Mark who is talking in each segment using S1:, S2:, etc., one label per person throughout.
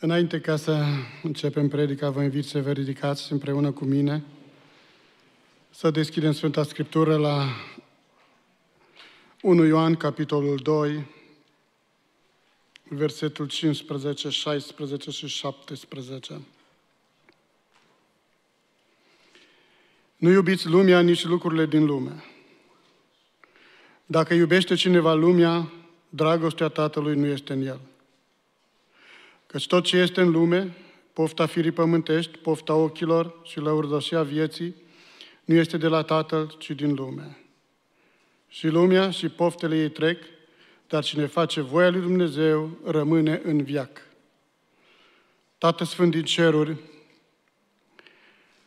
S1: Înainte ca să începem predica, vă invit să vă ridicați împreună cu mine, să deschidem Sfânta Scriptură la 1 Ioan, capitolul 2, versetul 15, 16 și 17. Nu iubiți lumea, nici lucrurile din lume. Dacă iubește cineva lumea, dragostea Tatălui nu este în el. Căci tot ce este în lume, pofta firii pământești, pofta ochilor și lăurdosia vieții, nu este de la Tatăl, ci din lume. Și lumea și poftele ei trec, dar cine face voia lui Dumnezeu rămâne în viac. Tată Sfânt din ceruri,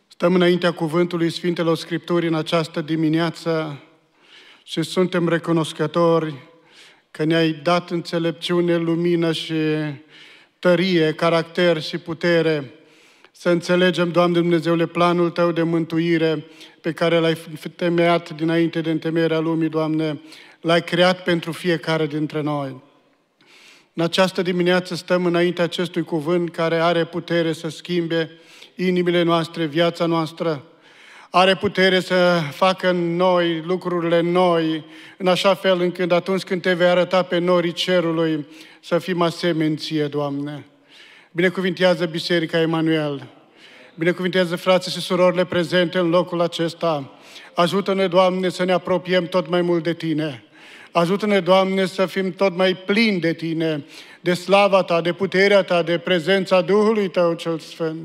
S1: stăm înaintea cuvântului Sfintelor Scripturii în această dimineață și suntem recunoscători că ne-ai dat înțelepciune, lumină și tărie, caracter și putere, să înțelegem, Doamne Dumnezeule, planul Tău de mântuire pe care l-ai temeat dinainte de întemeierea lumii, Doamne, l-ai creat pentru fiecare dintre noi. În această dimineață stăm înainte acestui cuvânt care are putere să schimbe inimile noastre, viața noastră, are putere să facă în noi lucrurile noi, în așa fel încât atunci când te vei arăta pe norii cerului, să fim asemenție, Doamne. Binecuvintează Biserica Emanuel. Binecuvintează frații și surorile prezente în locul acesta. Ajută-ne, Doamne, să ne apropiem tot mai mult de Tine. Ajută-ne, Doamne, să fim tot mai plini de Tine, de slava Ta, de puterea Ta, de prezența Duhului Tău cel Sfânt.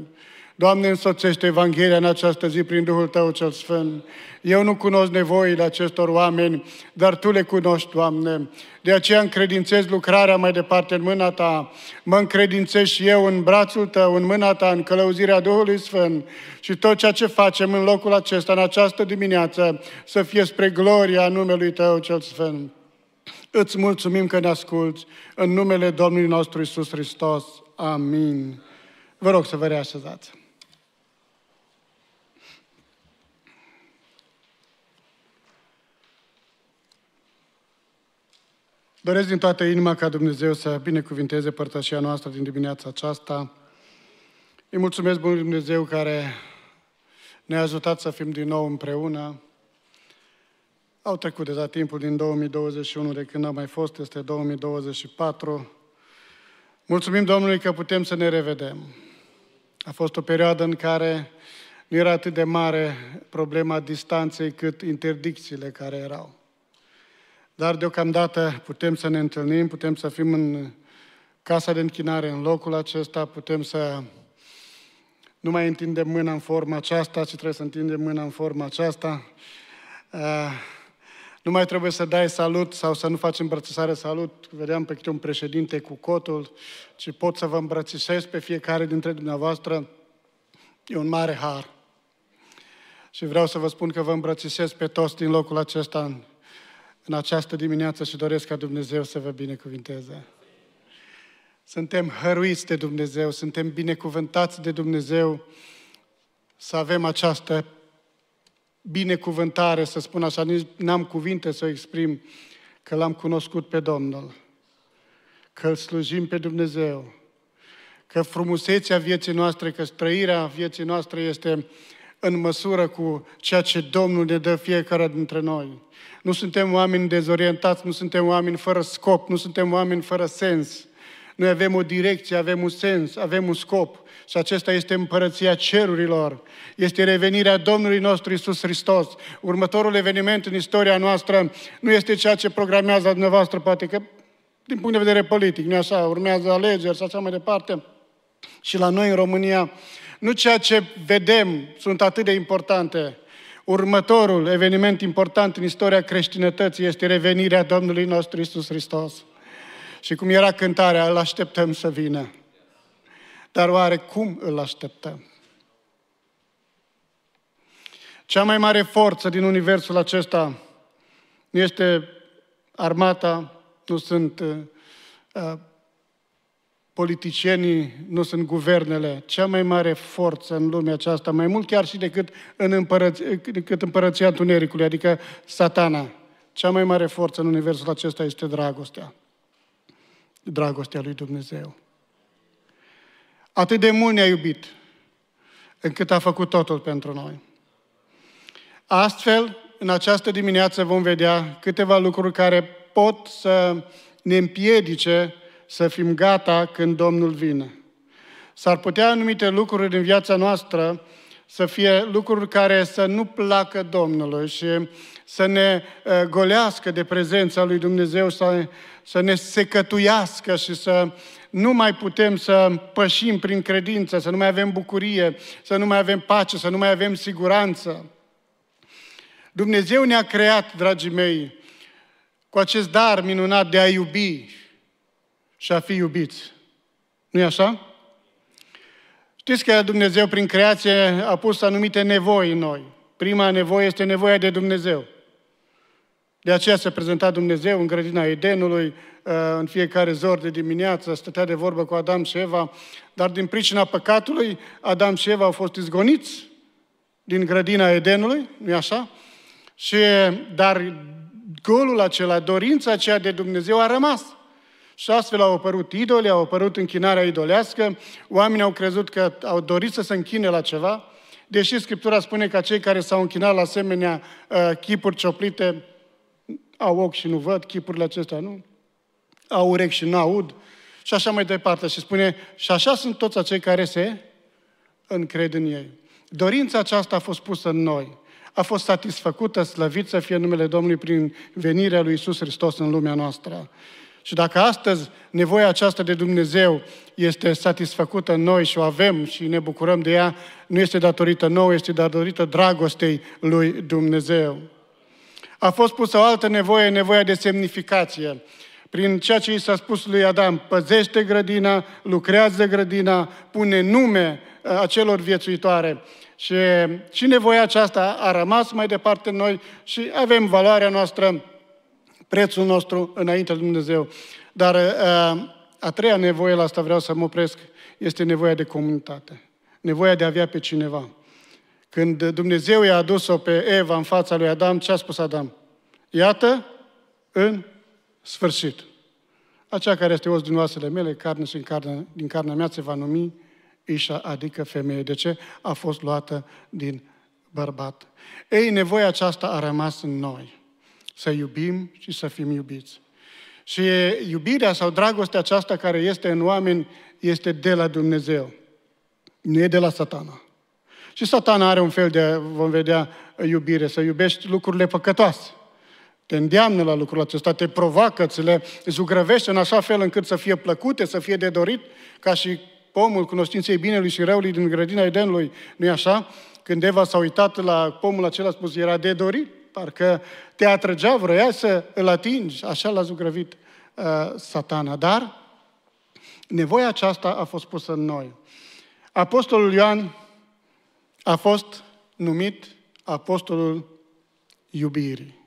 S1: Doamne, însoțește Evanghelia în această zi prin Duhul Tău cel Sfânt. Eu nu cunosc nevoile acestor oameni, dar Tu le cunoști, Doamne. De aceea încredințez lucrarea mai departe în mâna Ta. Mă încredințez și eu în brațul Tău, în mâna Ta, în călăuzirea Duhului Sfânt. Și tot ceea ce facem în locul acesta, în această dimineață, să fie spre gloria numelui Tău cel Sfânt. Îți mulțumim că ne asculți în numele Domnului nostru Isus Hristos. Amin. Vă rog să vă reașezați. Doresc din toată inima ca Dumnezeu să binecuvinteze părtășia noastră din dimineața aceasta. Îi mulțumesc Bunului Dumnezeu care ne-a ajutat să fim din nou împreună. Au trecut deja timpul din 2021 de când am mai fost, este 2024. Mulțumim Domnului că putem să ne revedem. A fost o perioadă în care nu era atât de mare problema distanței cât interdicțiile care erau. Dar deocamdată putem să ne întâlnim, putem să fim în casa de închinare, în locul acesta, putem să nu mai întindem mâna în forma aceasta, ci trebuie să întindem mâna în forma aceasta. Eh, nu mai trebuie să dai salut sau să nu faci îmbrățișare salut. Vedeam pe câte un președinte cu cotul, ci pot să vă îmbrățișez pe fiecare dintre dumneavoastră. E un mare har. Și vreau să vă spun că vă îmbrățișez pe toți din locul acesta în această dimineață și doresc ca Dumnezeu să vă binecuvinteze. Suntem hăruiți de Dumnezeu, suntem binecuvântați de Dumnezeu să avem această binecuvântare, să spun așa, nici n-am cuvinte să o exprim, că l-am cunoscut pe Domnul, că îl slujim pe Dumnezeu, că frumusețea vieții noastre, că străirea vieții noastre este în măsură cu ceea ce Domnul ne dă fiecare dintre noi. Nu suntem oameni dezorientați, nu suntem oameni fără scop, nu suntem oameni fără sens. Noi avem o direcție, avem un sens, avem un scop și acesta este împărăția cerurilor. Este revenirea Domnului nostru Isus Hristos. Următorul eveniment în istoria noastră nu este ceea ce programează dumneavoastră, poate că din punct de vedere politic, nu așa, urmează alegeri și așa mai departe. Și la noi în România nu ceea ce vedem sunt atât de importante. Următorul eveniment important în istoria creștinătății este revenirea Domnului nostru Isus Hristos. Și cum era cântarea, îl așteptăm să vină. Dar oare cum îl așteptăm? Cea mai mare forță din universul acesta nu este armata, nu sunt uh, uh politicienii nu sunt guvernele, cea mai mare forță în lumea aceasta, mai mult chiar și decât, în împărăț- decât împărăția Întunericului, adică satana. Cea mai mare forță în universul acesta este dragostea. Dragostea lui Dumnezeu. Atât de mult ne-a iubit, încât a făcut totul pentru noi. Astfel, în această dimineață vom vedea câteva lucruri care pot să ne împiedice să fim gata când Domnul vine. S-ar putea anumite lucruri din viața noastră să fie lucruri care să nu placă Domnului și să ne uh, golească de prezența lui Dumnezeu, să, să ne secătuiască și să nu mai putem să pășim prin credință, să nu mai avem bucurie, să nu mai avem pace, să nu mai avem siguranță. Dumnezeu ne-a creat, dragii mei, cu acest dar minunat de a iubi și a fi iubiți. nu e așa? Știți că Dumnezeu prin creație a pus anumite nevoi în noi. Prima nevoie este nevoia de Dumnezeu. De aceea se prezenta Dumnezeu în grădina Edenului, uh, în fiecare zor de dimineață, stătea de vorbă cu Adam și Eva, dar din pricina păcatului, Adam și Eva au fost izgoniți din grădina Edenului, nu-i așa? Și, dar golul acela, dorința aceea de Dumnezeu a rămas. Și astfel au apărut idoli, au apărut închinarea idolească, oamenii au crezut că au dorit să se închine la ceva, deși Scriptura spune că cei care s-au închinat la asemenea uh, chipuri cioplite au ochi și nu văd, chipurile acestea nu, au urechi și nu aud, și așa mai departe. Și spune, și așa sunt toți acei care se încred în ei. Dorința aceasta a fost pusă în noi. A fost satisfăcută, slăvit să fie numele Domnului prin venirea lui Isus Hristos în lumea noastră. Și dacă astăzi nevoia aceasta de Dumnezeu este satisfăcută în noi și o avem și ne bucurăm de ea, nu este datorită nouă, este datorită dragostei lui Dumnezeu. A fost pusă o altă nevoie, nevoia de semnificație. Prin ceea ce i s-a spus lui Adam, păzește grădina, lucrează grădina, pune nume uh, acelor viețuitoare. Și, și nevoia aceasta a rămas mai departe în noi și avem valoarea noastră prețul nostru înainte de Dumnezeu. Dar uh, a treia nevoie, la asta vreau să mă opresc, este nevoia de comunitate. Nevoia de a avea pe cineva. Când Dumnezeu i-a adus-o pe Eva în fața lui Adam, ce a spus Adam? Iată, în sfârșit. Acea care este os din oasele mele, carne și carne, din carnea mea se va numi Isha, adică femeie. De ce? A fost luată din bărbat. Ei, nevoia aceasta a rămas în noi să iubim și să fim iubiți. Și iubirea sau dragostea aceasta care este în oameni este de la Dumnezeu. Nu e de la satana. Și satana are un fel de, vom vedea, iubire, să iubești lucrurile păcătoase. Te îndeamnă la lucrul acesta, te provoacă, ți le zugrăvește în așa fel încât să fie plăcute, să fie de dorit, ca și pomul cunoștinței binelui și răului din grădina Edenului, nu-i așa? Când Eva s-a uitat la pomul acela, a spus, era de dorit, parcă te atrăgea, vroia să îl atingi, așa l-a zugrăvit uh, satana. Dar nevoia aceasta a fost pusă în noi. Apostolul Ioan a fost numit apostolul iubirii.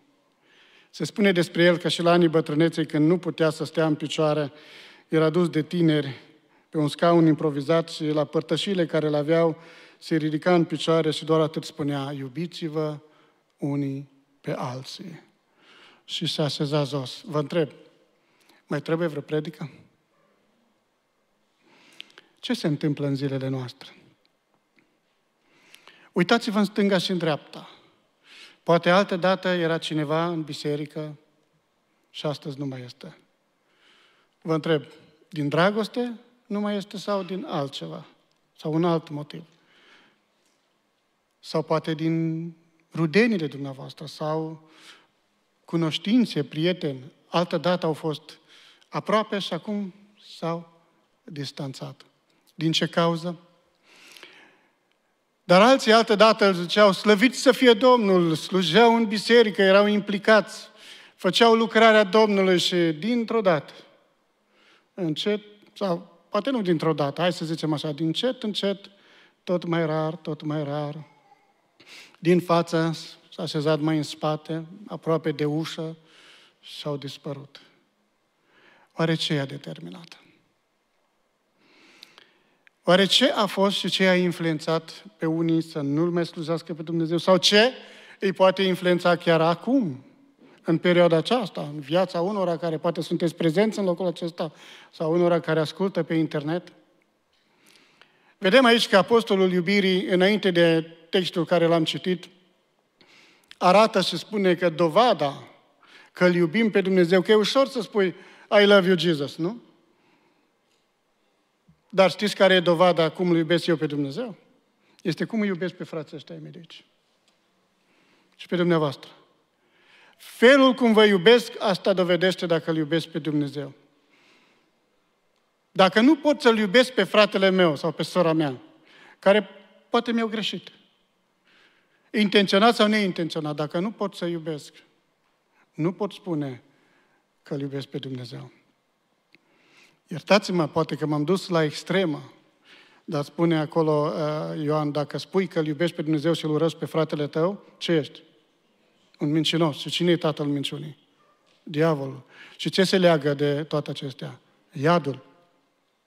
S1: Se spune despre el că și la anii bătrâneței, când nu putea să stea în picioare, era dus de tineri pe un scaun improvizat și la părtășile care le aveau, se ridica în picioare și doar atât spunea, iubiți-vă unii pe alții. Și se așeza jos. Vă întreb, mai trebuie vreo predică? Ce se întâmplă în zilele noastre? Uitați-vă în stânga și în dreapta. Poate altă dată era cineva în biserică și astăzi nu mai este. Vă întreb, din dragoste nu mai este sau din altceva? Sau un alt motiv? Sau poate din rudenile dumneavoastră sau cunoștințe, prieteni, altă dată au fost aproape și acum s-au distanțat. Din ce cauză? Dar alții altă dată îl ziceau, slăvit să fie Domnul, slujeau în biserică, erau implicați, făceau lucrarea Domnului și dintr-o dată, încet, sau poate nu dintr-o dată, hai să zicem așa, din încet, încet, tot mai rar, tot mai rar, din fața s-a așezat mai în spate, aproape de ușă s au dispărut. Oare ce i-a determinat? Oare ce a fost și ce a influențat pe unii să nu-L mai slujească pe Dumnezeu? Sau ce îi poate influența chiar acum, în perioada aceasta, în viața unora care poate sunteți prezenți în locul acesta sau unora care ascultă pe internet? Vedem aici că Apostolul Iubirii, înainte de textul care l-am citit, arată și spune că dovada că îl iubim pe Dumnezeu, că e ușor să spui I love you Jesus, nu? Dar știți care e dovada cum îl iubesc eu pe Dumnezeu? Este cum îi iubesc pe frații ăștia mei de aici. Și pe dumneavoastră. Felul cum vă iubesc, asta dovedește dacă îl iubesc pe Dumnezeu. Dacă nu pot să-l iubesc pe fratele meu sau pe sora mea, care poate mi-au greșit, Intenționat sau neintenționat, dacă nu pot să iubesc, nu pot spune că îl iubesc pe Dumnezeu. Iertați-mă, poate că m-am dus la extremă, dar spune acolo uh, Ioan, dacă spui că îl iubești pe Dumnezeu și îl urăști pe fratele tău, ce ești? Un mincinos. Și cine e tatăl minciunii? Diavolul. Și ce se leagă de toate acestea? Iadul,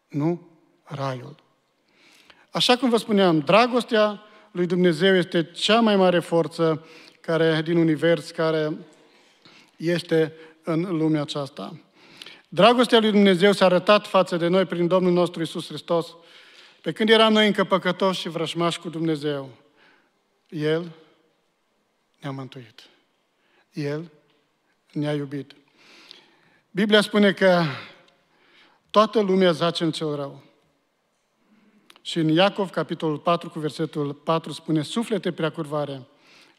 S1: nu raiul. Așa cum vă spuneam, dragostea lui Dumnezeu este cea mai mare forță care, din univers care este în lumea aceasta. Dragostea lui Dumnezeu s-a arătat față de noi prin Domnul nostru Isus Hristos. Pe când eram noi încă păcătoși și vrășmași cu Dumnezeu, El ne-a mântuit. El ne-a iubit. Biblia spune că toată lumea zace în cel rău. Și în Iacov, capitolul 4, cu versetul 4, spune, Suflete preacurvare,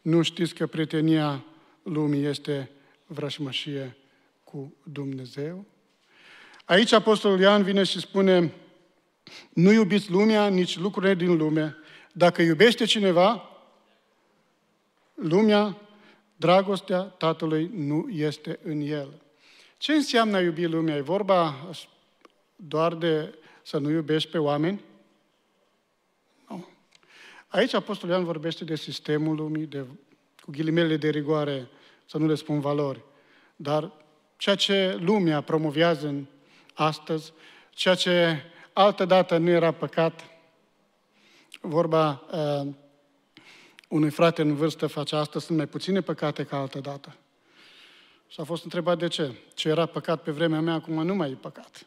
S1: nu știți că prietenia lumii este vrășmășie cu Dumnezeu? Aici Apostolul Ian vine și spune, nu iubiți lumea, nici lucrurile din lume. Dacă iubește cineva, lumea, dragostea Tatălui nu este în el. Ce înseamnă a iubi lumea? E vorba doar de să nu iubești pe oameni? Aici Apostolul Ioan vorbește de sistemul lumii, de, cu ghilimele de rigoare, să nu le spun valori, dar ceea ce lumea promovează în astăzi, ceea ce altă dată nu era păcat, vorba uh, unui frate în vârstă face astăzi, sunt mai puține păcate ca altă dată. Și a fost întrebat de ce. Ce era păcat pe vremea mea, acum nu mai e păcat.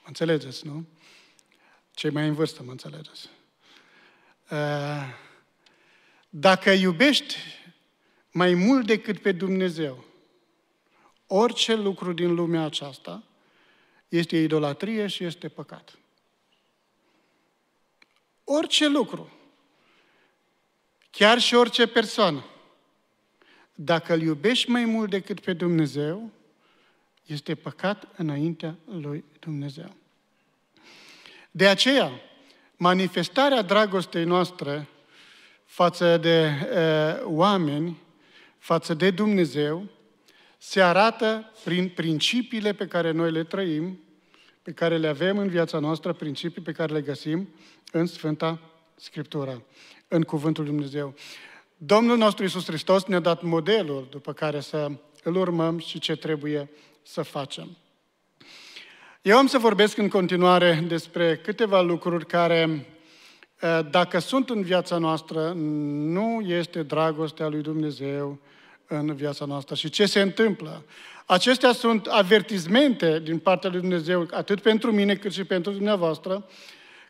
S1: Mă înțelegeți, nu? Cei mai în vârstă, mă înțelegeți. Eh, dacă iubești mai mult decât pe Dumnezeu, orice lucru din lumea aceasta este idolatrie și este păcat. Orice lucru, chiar și orice persoană, dacă îl iubești mai mult decât pe Dumnezeu, este păcat înaintea lui Dumnezeu. De aceea, manifestarea dragostei noastre față de e, oameni, față de Dumnezeu, se arată prin principiile pe care noi le trăim, pe care le avem în viața noastră, principii pe care le găsim în Sfânta Scriptură, în Cuvântul Dumnezeu. Domnul nostru Isus Hristos ne-a dat modelul după care să îl urmăm și ce trebuie să facem. Eu am să vorbesc în continuare despre câteva lucruri care, eh, dacă sunt în viața noastră, nu este dragostea lui Dumnezeu în viața noastră. Și ce se întâmplă? Acestea sunt avertizmente din partea lui Dumnezeu, atât pentru mine cât și pentru dumneavoastră,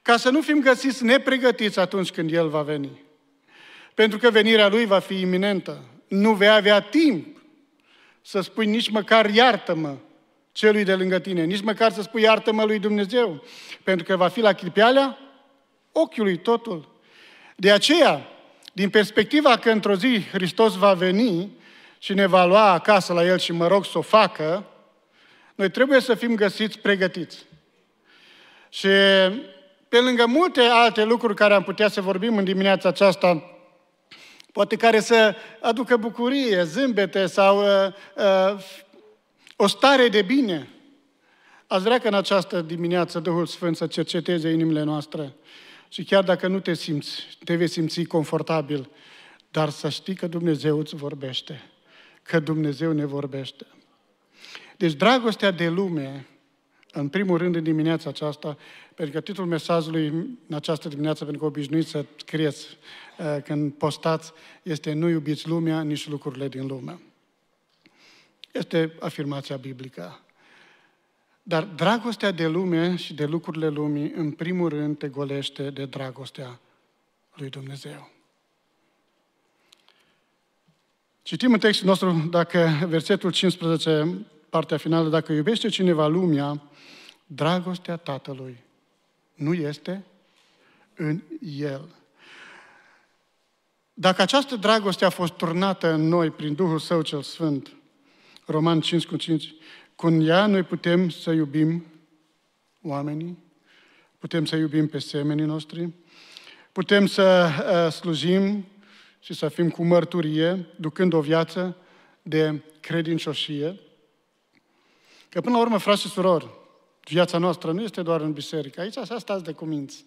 S1: ca să nu fim găsiți nepregătiți atunci când El va veni. Pentru că venirea Lui va fi iminentă. Nu vei avea timp să spui nici măcar iartă-mă celui de lângă tine, nici măcar să spui iartă-mă lui Dumnezeu, pentru că va fi la clipealea ochiului totul. De aceea, din perspectiva că într-o zi Hristos va veni și ne va lua acasă la El și mă rog să o facă, noi trebuie să fim găsiți pregătiți. Și pe lângă multe alte lucruri care am putea să vorbim în dimineața aceasta, poate care să aducă bucurie, zâmbete sau uh, uh, o stare de bine. Ați vrea că în această dimineață Duhul Sfânt să cerceteze inimile noastre și chiar dacă nu te simți, te vei simți confortabil, dar să știi că Dumnezeu îți vorbește, că Dumnezeu ne vorbește. Deci dragostea de lume, în primul rând în dimineața aceasta, pentru că titlul mesajului în această dimineață, pentru că obișnuiți să scrieți uh, când postați, este Nu iubiți lumea, nici lucrurile din lume. Este afirmația biblică. Dar dragostea de lume și de lucrurile lumii, în primul rând, te golește de dragostea lui Dumnezeu. Citim în textul nostru, dacă versetul 15, partea finală, dacă iubește cineva lumea, dragostea Tatălui nu este în el. Dacă această dragoste a fost turnată în noi prin Duhul Său cel Sfânt, Roman 5 cu 5, cu ea noi putem să iubim oamenii, putem să iubim pe semenii noștri, putem să ă, slujim și să fim cu mărturie, ducând o viață de credincioșie. Că până la urmă, frați și surori, viața noastră nu este doar în biserică. Aici așa stați de cuminți.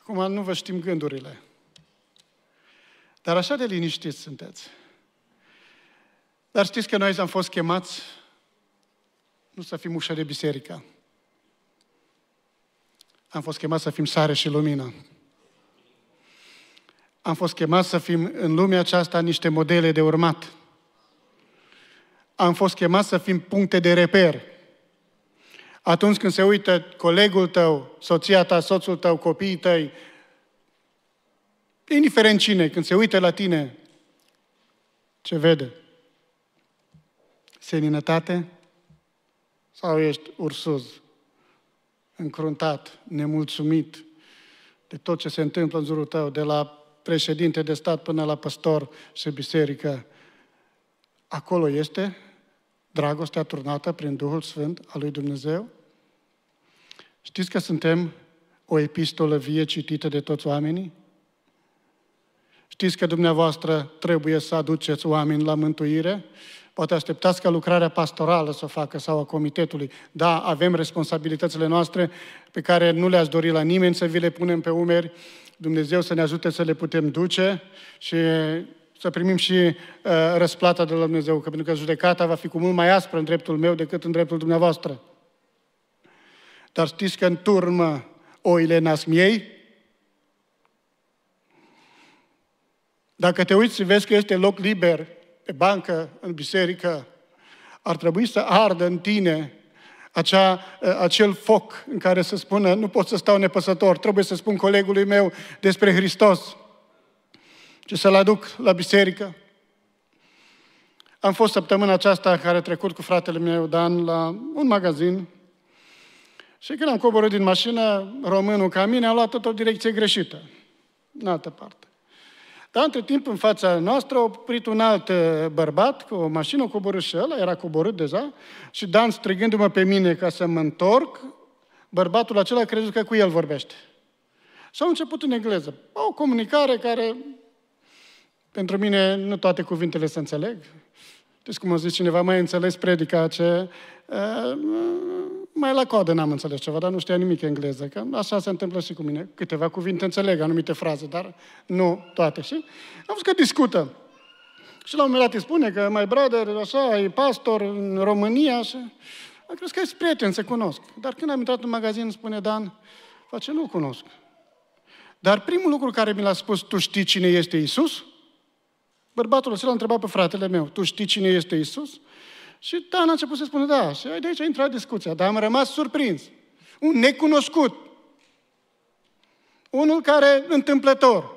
S1: Acum nu vă știm gândurile. Dar așa de liniștiți sunteți. Dar știți că noi am fost chemați nu să fim ușă de biserică. Am fost chemați să fim sare și lumină. Am fost chemați să fim în lumea aceasta niște modele de urmat. Am fost chemați să fim puncte de reper. Atunci când se uită colegul tău, soția ta, soțul tău, copiii tăi, indiferent cine, când se uită la tine, ce vede? seninătate? Sau ești ursuz, încruntat, nemulțumit de tot ce se întâmplă în jurul tău, de la președinte de stat până la păstor și biserică? Acolo este dragostea turnată prin Duhul Sfânt al lui Dumnezeu? Știți că suntem o epistolă vie citită de toți oamenii? Știți că dumneavoastră trebuie să aduceți oameni la mântuire? Poate așteptați ca lucrarea pastorală să o facă sau a comitetului. Da, avem responsabilitățile noastre pe care nu le-aș dori la nimeni să vi le punem pe umeri. Dumnezeu să ne ajute să le putem duce și să primim și uh, răsplata de la Dumnezeu, că pentru că judecata va fi cu mult mai aspră în dreptul meu decât în dreptul dumneavoastră. Dar știți că în turmă oile nasc miei? Dacă te uiți și vezi că este loc liber pe bancă, în biserică, ar trebui să ardă în tine acea, eh, acel foc în care să spună, nu pot să stau nepăsător, trebuie să spun colegului meu despre Hristos și să-l aduc la biserică. Am fost săptămâna aceasta care a trecut cu fratele meu Dan la un magazin și când am coborât din mașină, românul ca mine a luat-o o direcție greșită, în altă parte. Dar între timp, în fața noastră, a oprit un alt uh, bărbat cu o mașină, o coborât și ăla, era coborât deja, și Dan strigându-mă pe mine ca să mă întorc, bărbatul acela crezut că cu el vorbește. Și au început în engleză. O comunicare care, pentru mine, nu toate cuvintele se înțeleg. Știți cum a zis cineva, mai înțeles predica ce... Uh, mai la coadă n-am înțeles ceva, dar nu știa nimic engleză, că așa se întâmplă și cu mine. Câteva cuvinte înțeleg anumite fraze, dar nu toate. Și am văzut că discută. Și la un moment dat îi spune că mai brother, așa, e pastor în România și am crezut că ești prieten, se cunosc. Dar când am intrat în magazin, spune Dan, face, nu cunosc. Dar primul lucru care mi l-a spus, tu știi cine este Isus? Bărbatul acela a întrebat pe fratele meu, tu știi cine este Isus? Și Dan a început să spună, da, și de aici a intrat discuția, dar am rămas surprins. Un necunoscut, unul care întâmplător.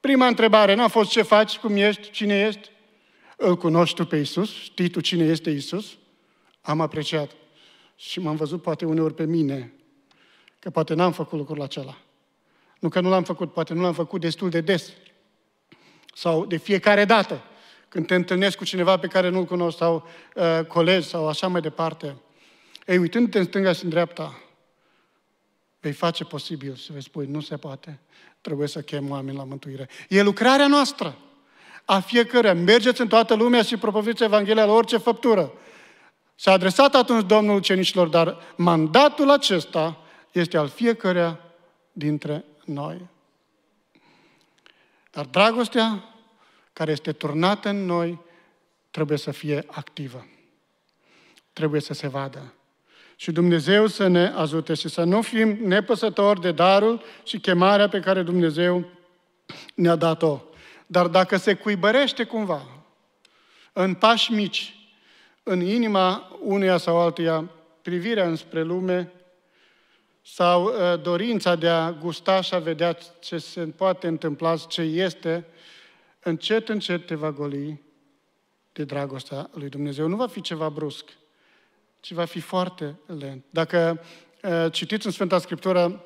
S1: Prima întrebare n-a fost ce faci, cum ești, cine ești. Îl cunoști tu pe Isus? Știi tu cine este Isus? Am apreciat. Și m-am văzut poate uneori pe mine că poate n-am făcut lucrul acela. Nu că nu l-am făcut, poate nu l-am făcut destul de des sau de fiecare dată când te întâlnești cu cineva pe care nu-l cunoști sau uh, colegi sau așa mai departe, ei, uitându-te în stânga și în dreapta, vei face posibil și vei spune, nu se poate, trebuie să chem oameni la mântuire. E lucrarea noastră a fiecăruia. Mergeți în toată lumea și propoziți Evanghelia la orice făptură. S-a adresat atunci Domnul Cenicilor, dar mandatul acesta este al fiecăruia dintre noi. Dar dragostea care este turnată în noi trebuie să fie activă. Trebuie să se vadă. Și Dumnezeu să ne ajute și să nu fim nepăsători de darul și chemarea pe care Dumnezeu ne-a dat-o. Dar dacă se cuibărește cumva, în pași mici, în inima uneia sau altuia, privirea înspre lume sau uh, dorința de a gusta și a vedea ce se poate întâmpla, ce este, încet, încet te va goli de dragostea lui Dumnezeu. Nu va fi ceva brusc, ci va fi foarte lent. Dacă uh, citiți în Sfânta Scriptură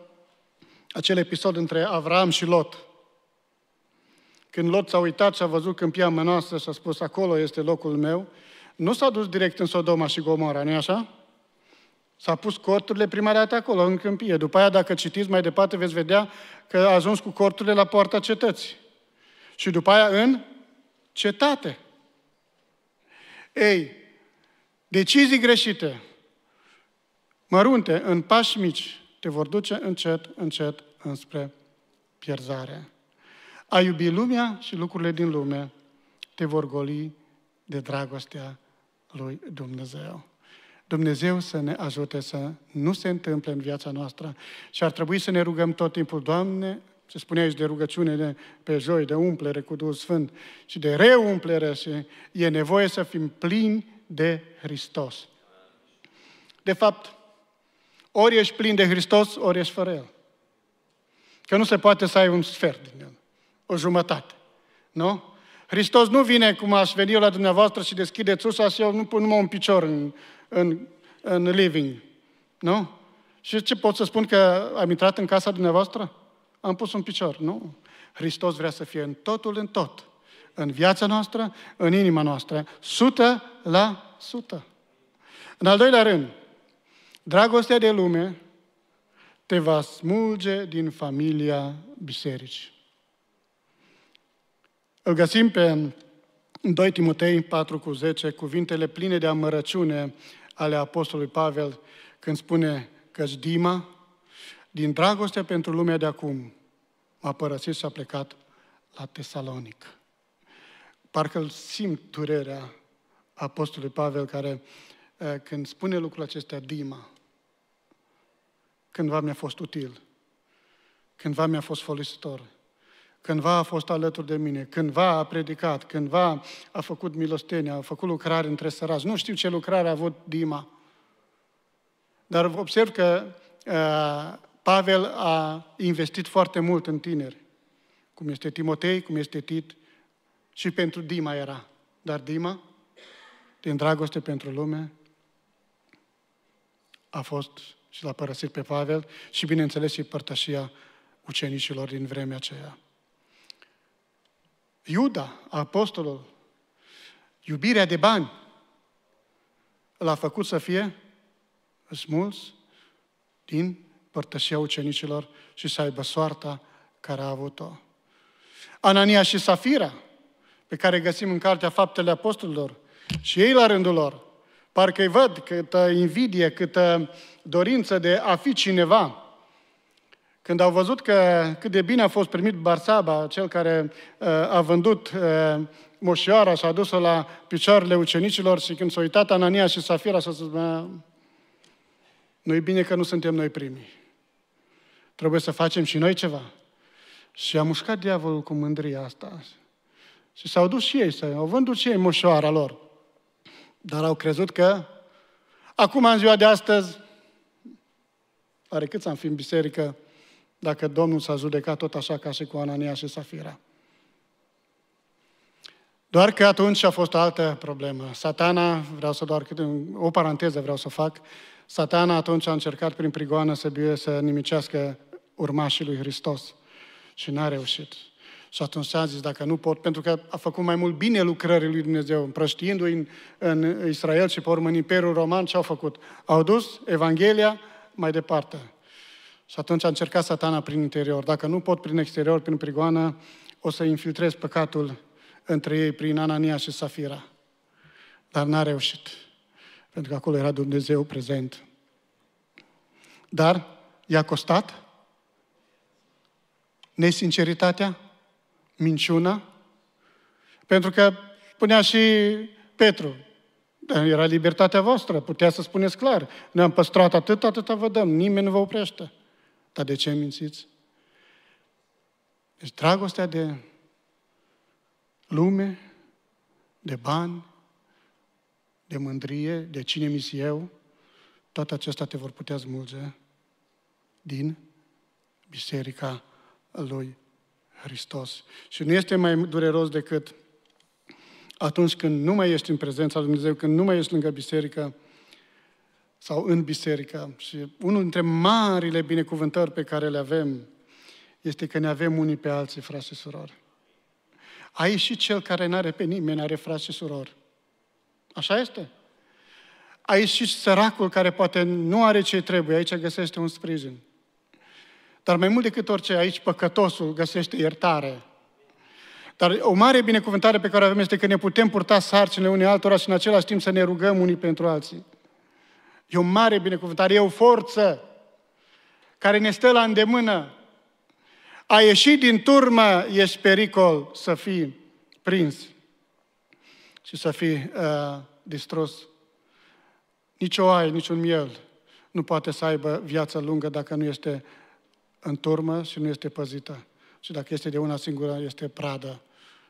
S1: acel episod între Avram și Lot, când Lot s-a uitat și a văzut câmpia mănoastră și a spus, acolo este locul meu, nu s-a dus direct în Sodoma și Gomora, nu-i așa? S-a pus corturile prima dată acolo, în câmpie. După aia, dacă citiți mai departe, veți vedea că a ajuns cu corturile la poarta cetății și după aia în cetate. Ei, decizii greșite, mărunte, în pași mici, te vor duce încet, încet înspre pierzare. A iubi lumea și lucrurile din lume te vor goli de dragostea lui Dumnezeu. Dumnezeu să ne ajute să nu se întâmple în viața noastră și ar trebui să ne rugăm tot timpul, Doamne, se spune aici de rugăciune de, pe joi, de umplere cu Duhul Sfânt și de reumplere, și e nevoie să fim plini de Hristos. De fapt, ori ești plin de Hristos, ori ești fără El. Că nu se poate să ai un sfert din El, o jumătate. Nu? Hristos nu vine cum aș veni eu la dumneavoastră și deschide ușa și eu nu pun numai un picior în, în, în living. Nu? Și ce pot să spun că am intrat în casa dumneavoastră? am pus un picior. Nu. Hristos vrea să fie în totul, în tot. În viața noastră, în inima noastră. Sută la sută. În al doilea rând, dragostea de lume te va smulge din familia bisericii. Îl găsim pe 2 Timotei 4 cu 10 cuvintele pline de amărăciune ale Apostolului Pavel când spune că Dima, din dragoste pentru lumea de acum, m-a părăsit și a plecat la Tesalonic. Parcă îl simt durerea Apostolului Pavel care eh, când spune lucrul acesta, Dima, cândva mi-a fost util, cândva mi-a fost folositor, cândva a fost alături de mine, cândva a predicat, cândva a făcut milostenia, a făcut lucrare între sărați. Nu știu ce lucrare a avut Dima, dar observ că eh, Pavel a investit foarte mult în tineri, cum este Timotei, cum este Tit, și pentru Dima era. Dar Dima, din dragoste pentru lume, a fost și l-a părăsit pe Pavel și, bineînțeles, și părtășia ucenicilor din vremea aceea. Iuda, apostolul, iubirea de bani, l-a făcut să fie smuls din părtășia ucenicilor și să aibă soarta care a avut-o. Anania și Safira, pe care găsim în Cartea Faptele Apostolilor, și ei la rândul lor, parcă îi văd câtă invidie, câtă dorință de a fi cineva. Când au văzut că cât de bine a fost primit Barsaba, cel care uh, a vândut uh, moșioara și a dus-o la picioarele ucenicilor și când s a uitat Anania și Safira s a zis, nu-i bine că nu suntem noi primii. Trebuie să facem și noi ceva. Și a mușcat diavolul cu mândria asta. Și s-au dus și ei, au vândut și ei mușoara lor. Dar au crezut că acum, în ziua de astăzi, are cât am fi în biserică dacă Domnul s-a judecat tot așa ca și cu Anania și Safira? Doar că atunci a fost o altă problemă. Satana, vreau să doar o paranteză vreau să fac, Satana atunci a încercat prin prigoană să, bie, să nimicească urmașii lui Hristos și n-a reușit. Și atunci a zis, dacă nu pot, pentru că a făcut mai mult bine lucrării lui Dumnezeu, împrăștiindu-i în, în Israel și pe urmă în Imperiul Roman, ce au făcut? Au dus Evanghelia mai departe. Și atunci a încercat satana prin interior. Dacă nu pot prin exterior, prin prigoană, o să infiltrez păcatul între ei prin Anania și Safira. Dar n-a reușit, pentru că acolo era Dumnezeu prezent. Dar i-a costat nesinceritatea, minciuna. Pentru că spunea și Petru, era libertatea voastră, putea să spuneți clar. Ne-am păstrat atât, atâta vă dăm, nimeni nu vă oprește. Dar de ce mințiți? Deci dragostea de lume, de bani, de mândrie, de cine mi eu, toate acestea te vor putea smulge din biserica lui Hristos. Și nu este mai dureros decât atunci când nu mai ești în prezența lui Dumnezeu, când nu mai ești lângă biserică sau în biserică. Și unul dintre marile binecuvântări pe care le avem este că ne avem unii pe alții, frați și surori. A ieșit cel care nu are pe nimeni, are frați și surori. Așa este? A ieșit săracul care poate nu are ce trebuie, aici găsește un sprijin. Dar mai mult decât orice, aici păcătosul găsește iertare. Dar o mare binecuvântare pe care o avem este că ne putem purta sarcinile unii altora și în același timp să ne rugăm unii pentru alții. E o mare binecuvântare, e o forță care ne stă la îndemână. A ieși din turmă, ești pericol să fii prins și să fii uh, distrus. Nici o ai, nici un miel nu poate să aibă viață lungă dacă nu este în turmă și nu este păzită. Și dacă este de una singură, este pradă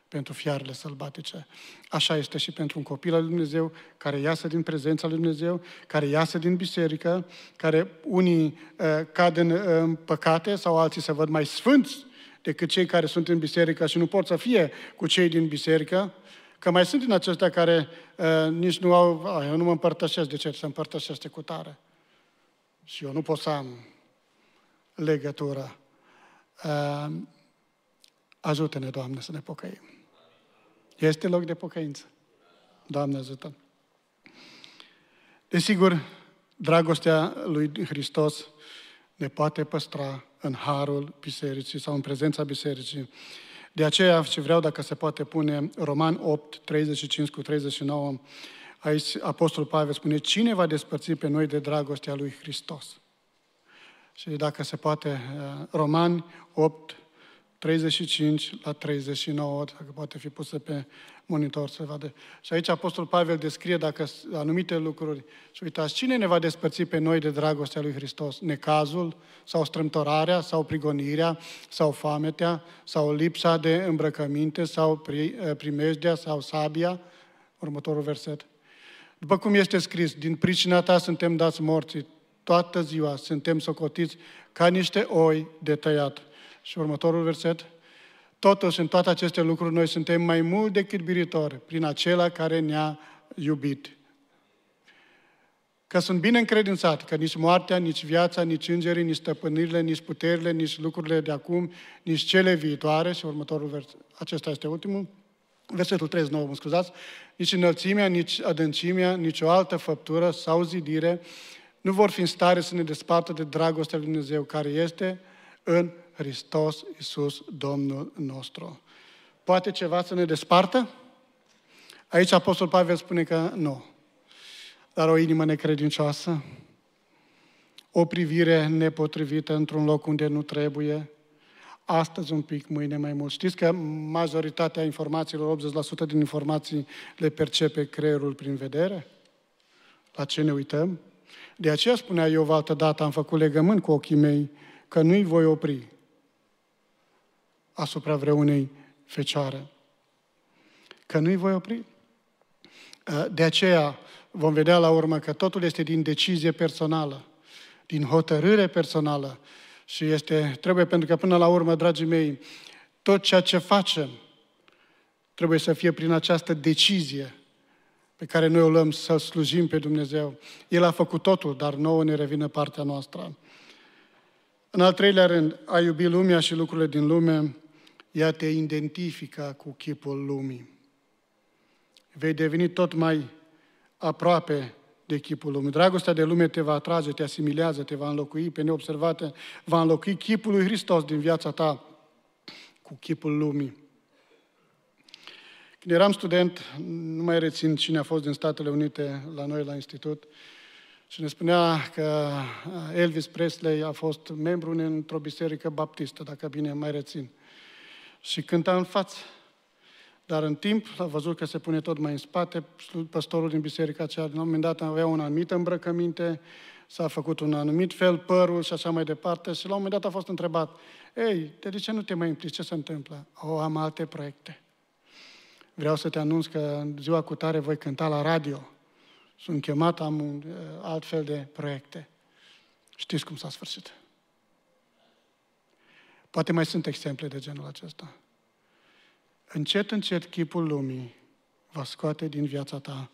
S1: pentru fiarele sălbatice. Așa este și pentru un copil al lui Dumnezeu care iasă din prezența lui Dumnezeu, care iasă din biserică, care unii uh, cad în uh, păcate sau alții se văd mai sfânți decât cei care sunt în biserică și nu pot să fie cu cei din biserică, că mai sunt din acestea care uh, nici nu au, eu nu mă împărtășesc, de ce să împărtășesc cu tare? Și eu nu pot să am legătura. Ehm, ajută-ne, Doamne, să ne pocăim. Este loc de pocăință. Doamne, ajută Desigur, dragostea lui Hristos ne poate păstra în harul bisericii sau în prezența bisericii. De aceea ce vreau, dacă se poate pune, Roman 8, 35 cu 39, aici Apostolul Pavel spune, cine va despărți pe noi de dragostea lui Hristos? și dacă se poate, uh, Romani 8, 35 la 39, dacă poate fi pusă pe monitor să vadă. Și aici Apostol Pavel descrie dacă anumite lucruri. Și uitați, cine ne va despărți pe noi de dragostea lui Hristos? Necazul sau strâmtorarea sau prigonirea sau fametea sau lipsa de îmbrăcăminte sau uh, primejdea sau sabia? Următorul verset. După cum este scris, din pricina ta suntem dați morții toată ziua suntem socotiți ca niște oi de tăiat. Și următorul verset. Totuși, în toate aceste lucruri, noi suntem mai mult decât biritori prin acela care ne-a iubit. Că sunt bine încredințat că nici moartea, nici viața, nici îngerii, nici stăpânirile, nici puterile, nici lucrurile de acum, nici cele viitoare, și următorul verset, acesta este ultimul, versetul 39, mă scuzați, nici înălțimea, nici adâncimea, nici o altă făptură sau zidire nu vor fi în stare să ne despartă de dragostea lui Dumnezeu care este în Hristos Iisus, Domnul nostru. Poate ceva să ne despartă? Aici Apostol Pavel spune că nu. Dar o inimă necredincioasă, o privire nepotrivită într-un loc unde nu trebuie, astăzi un pic, mâine mai mult. Știți că majoritatea informațiilor, 80% din informații le percepe creierul prin vedere? La ce ne uităm? De aceea spunea eu altă dată, am făcut legământ cu ochii mei, că nu-i voi opri asupra vreunei fecioare. Că nu-i voi opri. Ă, de aceea vom vedea la urmă că totul este din decizie personală, din hotărâre personală și este, trebuie pentru că până la urmă, dragii mei, tot ceea ce facem trebuie să fie prin această decizie pe care noi o luăm să slujim pe Dumnezeu. El a făcut totul, dar nouă ne revină partea noastră. În al treilea rând, a iubi lumea și lucrurile din lume, ea te identifică cu chipul lumii. Vei deveni tot mai aproape de chipul lumii. Dragostea de lume te va atrage, te asimilează, te va înlocui pe neobservate, va înlocui chipul lui Hristos din viața ta cu chipul lumii. Când eram student, nu mai rețin cine a fost din Statele Unite la noi la institut, și ne spunea că uh, Elvis Presley a fost membru într-o biserică baptistă, dacă bine mai rețin. Și cânta în față. Dar în timp a văzut că se pune tot mai în spate. Păstorul din biserica aceea, la un moment dat, avea un anumit îmbrăcăminte, s-a făcut un anumit fel părul și așa mai departe. Și la un moment dat a fost întrebat, ei, de ce nu te mai implici? Ce se întâmplă? O, oh, am alte proiecte vreau să te anunț că în ziua cu tare voi cânta la radio. Sunt chemat, am un uh, alt fel de proiecte. Știți cum s-a sfârșit. Poate mai sunt exemple de genul acesta. Încet, încet, chipul lumii va scoate din viața ta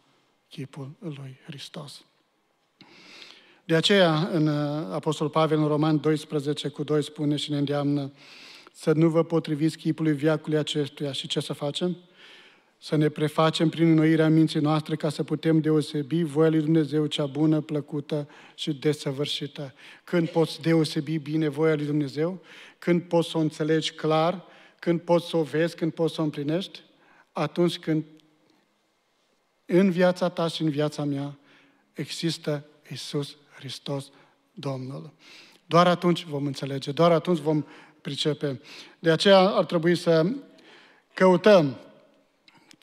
S1: chipul lui Hristos. De aceea, în uh, Apostol Pavel, în Roman 12, cu 2 spune și ne îndeamnă să nu vă potriviți chipului viacului acestuia. Și ce să facem? să ne prefacem prin înnoirea minții noastre ca să putem deosebi voia lui Dumnezeu cea bună, plăcută și desăvârșită. Când poți deosebi bine voia lui Dumnezeu, când poți să o înțelegi clar, când poți să o vezi, când poți să o împlinești, atunci când în viața ta și în viața mea există Isus Hristos, Domnul. Doar atunci vom înțelege, doar atunci vom pricepe. De aceea ar trebui să căutăm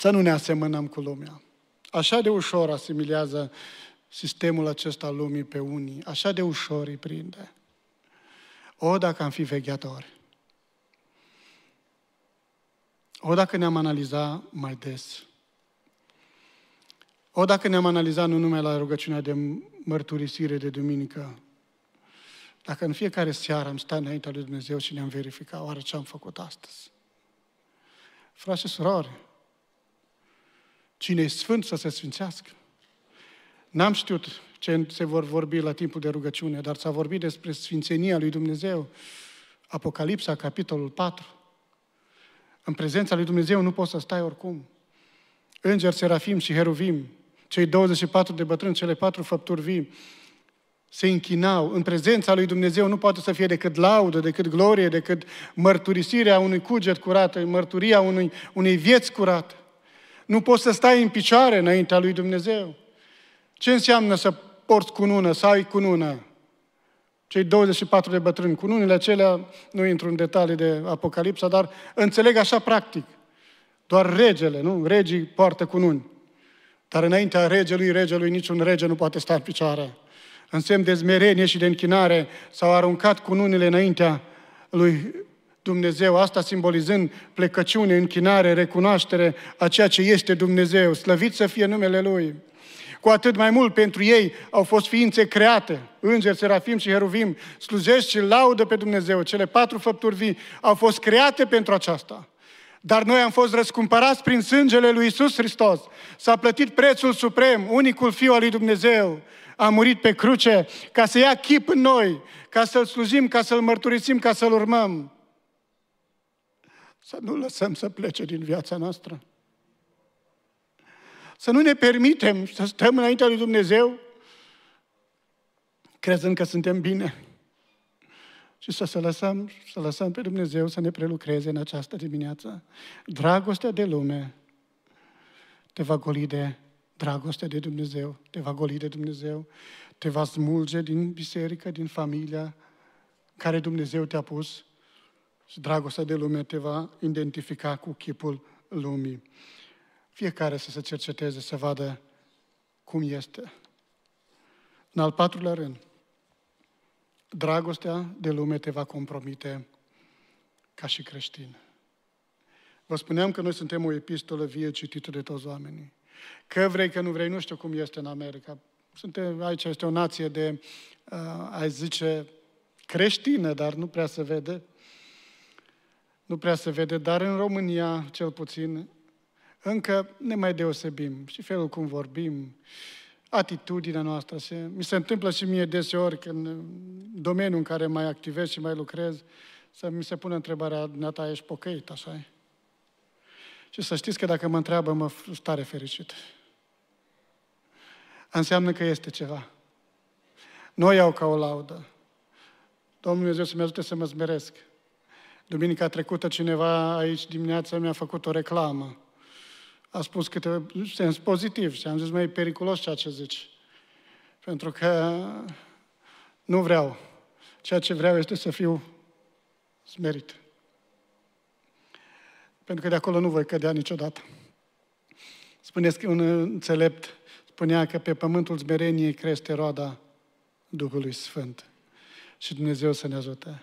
S1: să nu ne asemănăm cu lumea. Așa de ușor asimilează sistemul acesta al lumii pe unii. Așa de ușor îi prinde. O, dacă am fi vegheatori. O, dacă ne-am analizat mai des. O, dacă ne-am analizat nu numai la rugăciunea de mărturisire de duminică, dacă în fiecare seară am stat înaintea lui Dumnezeu și ne-am verificat oare ce am făcut astăzi. Frați și surori, Cine e sfânt să se sfințească. N-am știut ce se vor vorbi la timpul de rugăciune, dar s-a vorbit despre sfințenia lui Dumnezeu. Apocalipsa, capitolul 4. În prezența lui Dumnezeu nu poți să stai oricum. Îngeri, serafim și heruvim, cei 24 de bătrâni, cele patru făpturi vii, se închinau. În prezența lui Dumnezeu nu poate să fie decât laudă, decât glorie, decât mărturisirea unui cuget curat, mărturia unui, unei vieți curate. Nu poți să stai în picioare înaintea lui Dumnezeu. Ce înseamnă să porți cunună, să ai cunună? Cei 24 de bătrâni, cununile acelea, nu intru în detalii de Apocalipsa, dar înțeleg așa practic. Doar regele, nu? Regii poartă cununi. Dar înaintea regelui, regelui, niciun rege nu poate sta în picioare. În semn de zmerenie și de închinare s-au aruncat cununile înaintea lui Dumnezeu, asta simbolizând plecăciune, închinare, recunoaștere a ceea ce este Dumnezeu, slăvit să fie numele Lui. Cu atât mai mult pentru ei au fost ființe create, îngeri, serafim și heruvim, slujești și laudă pe Dumnezeu. Cele patru făpturi vii au fost create pentru aceasta. Dar noi am fost răscumpărați prin sângele lui Isus Hristos. S-a plătit prețul suprem, unicul Fiu al lui Dumnezeu. A murit pe cruce ca să ia chip în noi, ca să-L slujim, ca să-L mărturisim, ca să-L urmăm. Să nu lăsăm să plece din viața noastră. Să nu ne permitem să stăm înaintea lui Dumnezeu crezând că suntem bine. Și să, să, lăsăm, să lăsăm pe Dumnezeu să ne prelucreze în această dimineață. Dragostea de lume te va goli de dragostea de Dumnezeu, te va goli de Dumnezeu, te va smulge din biserică, din familia care Dumnezeu te-a pus și dragostea de lume te va identifica cu chipul lumii. Fiecare să se cerceteze, să vadă cum este. În al patrulea rând, dragostea de lume te va compromite ca și creștin. Vă spuneam că noi suntem o epistolă vie citită de toți oamenii. Că vrei, că nu vrei, nu știu cum este în America. Suntem, aici este o nație de, uh, ai zice, creștină, dar nu prea se vede nu prea se vede, dar în România, cel puțin, încă ne mai deosebim și felul cum vorbim, atitudinea noastră. Se, mi se întâmplă și mie deseori, când, în domeniul în care mai activez și mai lucrez, să mi se pună întrebarea, dumneata, ești pocăit, așa -i? Și să știți că dacă mă întreabă, mă stare fericit. Înseamnă că este ceva. Nu o iau ca o laudă. Domnul Dumnezeu să-mi ajute să mă zmeresc. Duminica trecută cineva aici dimineața mi-a făcut o reclamă. A spus câte sens pozitiv și am zis, mai e periculos ceea ce zici. Pentru că nu vreau. Ceea ce vreau este să fiu smerit. Pentru că de acolo nu voi cădea niciodată. Spuneți că un înțelept spunea că pe pământul zmereniei crește roada Duhului Sfânt. Și Dumnezeu să ne ajute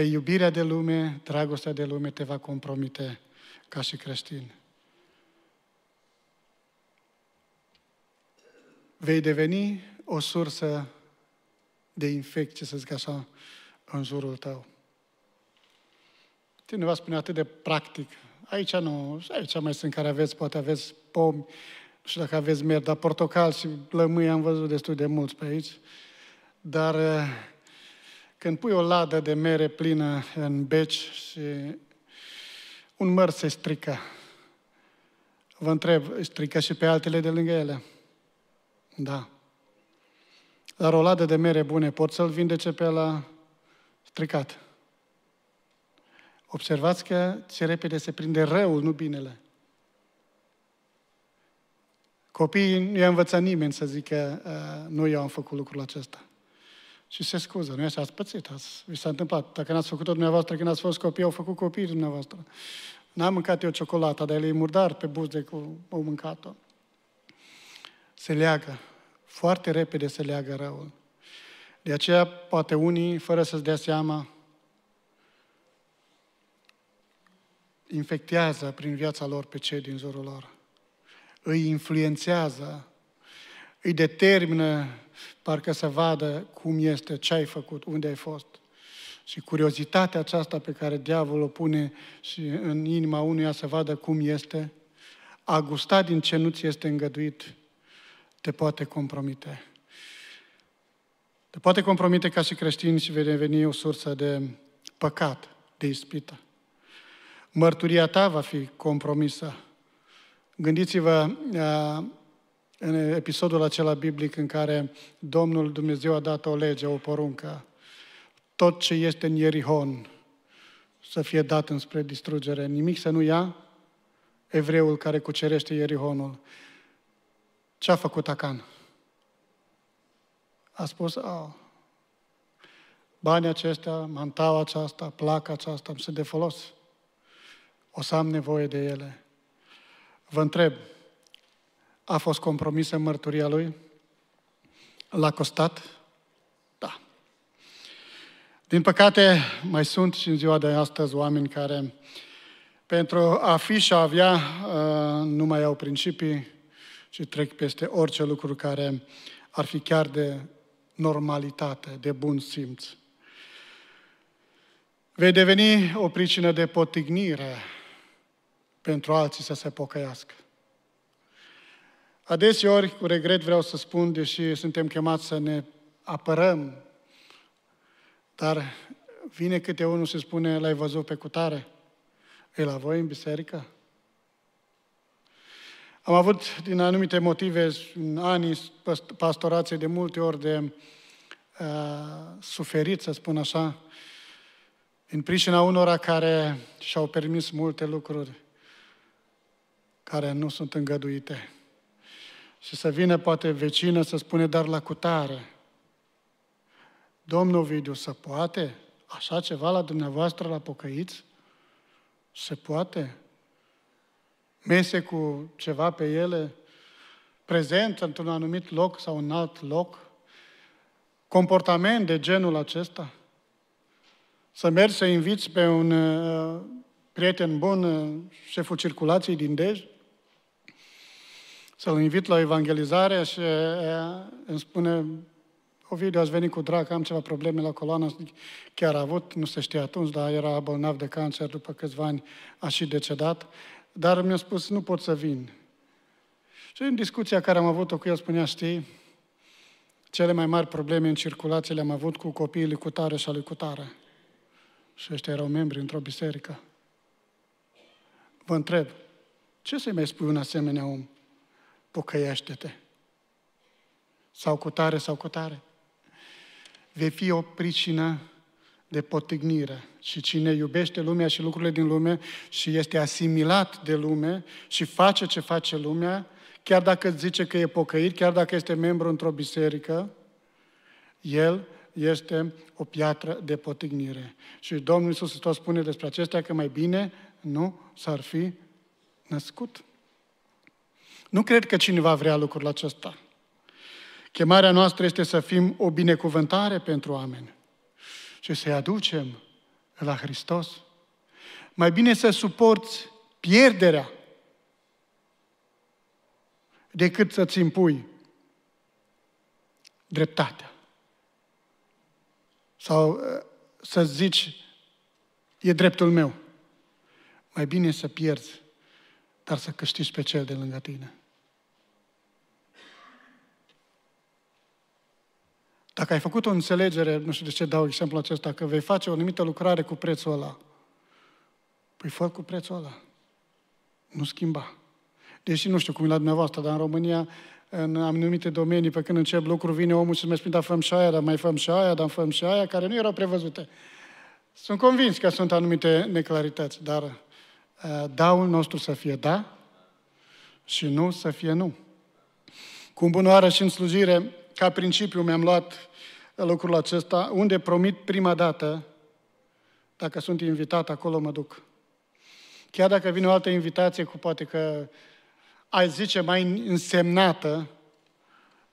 S1: iubirea de lume, dragostea de lume te va compromite ca și creștin. Vei deveni o sursă de infecție, să zic așa, în jurul tău. Cineva spune atât de practic. Aici nu, aici mai sunt care aveți, poate aveți pomi și dacă aveți mer, dar portocal și lămâi am văzut destul de mulți pe aici. Dar când pui o ladă de mere plină în beci și un măr se strică, vă întreb, strică și pe altele de lângă ele? Da. Dar o ladă de mere bune pot să-l vindece pe la stricat. Observați că ce repede se prinde răul, nu binele. Copiii nu i-a învățat nimeni să zică, ă, nu eu am făcut lucrul acesta și se scuză. Nu e așa, ați pățit, ați, vi s-a întâmplat. Dacă n-ați făcut-o dumneavoastră când ați fost copii, au făcut copiii dumneavoastră. N-am mâncat eu ciocolata, dar el e murdar pe buze cu o mâncat-o. Se leagă. Foarte repede se leagă răul. De aceea, poate unii, fără să-ți dea seama, infectează prin viața lor pe cei din jurul lor. Îi influențează, îi determină parcă să vadă cum este, ce ai făcut, unde ai fost. Și curiozitatea aceasta pe care diavolul o pune și în inima unuia să vadă cum este, a gusta din ce nu ți este îngăduit, te poate compromite. Te poate compromite ca și creștin și vei deveni o sursă de păcat, de ispită. Mărturia ta va fi compromisă. Gândiți-vă uh, în episodul acela biblic în care Domnul Dumnezeu a dat o lege, o poruncă. Tot ce este în Ierihon să fie dat înspre distrugere. Nimic să nu ia evreul care cucerește Ierihonul. Ce a făcut Acan? A spus, au, banii acestea, mantaua aceasta, placa aceasta, îmi sunt de folos. O să am nevoie de ele. Vă întreb, a fost compromisă mărturia lui? L-a costat? Da. Din păcate, mai sunt și în ziua de astăzi oameni care pentru a fi și a avea uh, nu mai au principii și trec peste orice lucru care ar fi chiar de normalitate, de bun simț. Vei deveni o pricină de potignire pentru alții să se pocăiască. Adeseori, cu regret vreau să spun, deși suntem chemați să ne apărăm, dar vine câte unul și spune, l-ai văzut pe cutare? E la voi în biserică? Am avut, din anumite motive, în anii pastorației de multe ori de uh, suferit, să spun așa, în pricina unora care și-au permis multe lucruri care nu sunt îngăduite și să vină poate vecină să spune, dar la cutare. Domnul Vidiu, să poate? Așa ceva la dumneavoastră, la pocăiți? Se poate? Mese cu ceva pe ele, prezent într-un anumit loc sau în alt loc? Comportament de genul acesta? Să mergi să inviți pe un uh, prieten bun, uh, șeful circulației din Dej? să-l invit la evangelizare și îmi spune Ovidiu, ați venit cu drag, am ceva probleme la coloană, chiar a avut, nu se știe atunci, dar era bolnav de cancer, după câțiva ani a și decedat, dar mi-a spus, nu pot să vin. Și în discuția care am avut-o cu el spunea, știi, cele mai mari probleme în circulație le-am avut cu copiii lui cutare și a lui cutare. Și ăștia erau membri într-o biserică. Vă întreb, ce să-i mai spui un asemenea om? pocăiește-te. Sau cu tare, sau cu tare. Vei fi o pricină de potignire. Și cine iubește lumea și lucrurile din lume și este asimilat de lume și face ce face lumea, chiar dacă zice că e pocăit, chiar dacă este membru într-o biserică, el este o piatră de potignire. Și Domnul Iisus Hristos spune despre acestea că mai bine nu s-ar fi născut. Nu cred că cineva vrea lucrul acesta. Chemarea noastră este să fim o binecuvântare pentru oameni și să-i aducem la Hristos. Mai bine să suporți pierderea decât să-ți impui dreptatea. Sau uh, să zici, e dreptul meu. Mai bine să pierzi, dar să câștigi pe cel de lângă tine. Dacă ai făcut o înțelegere, nu știu de ce dau exemplu acesta, că vei face o anumită lucrare cu prețul ăla, păi fă cu prețul ăla. Nu schimba. Deși nu știu cum e la dumneavoastră, dar în România, în anumite domenii, pe când încep lucruri, vine omul și mai spune, dar făm și aia, dar mai făm și aia, dar făm și aia, care nu erau prevăzute. Sunt convins că sunt anumite neclarități, dar uh, daul nostru să fie da și nu să fie nu. Cum bunoară și în slujire, ca principiu mi-am luat lucrul acesta, unde promit prima dată, dacă sunt invitat acolo, mă duc. Chiar dacă vine o altă invitație cu poate că ai zice mai însemnată,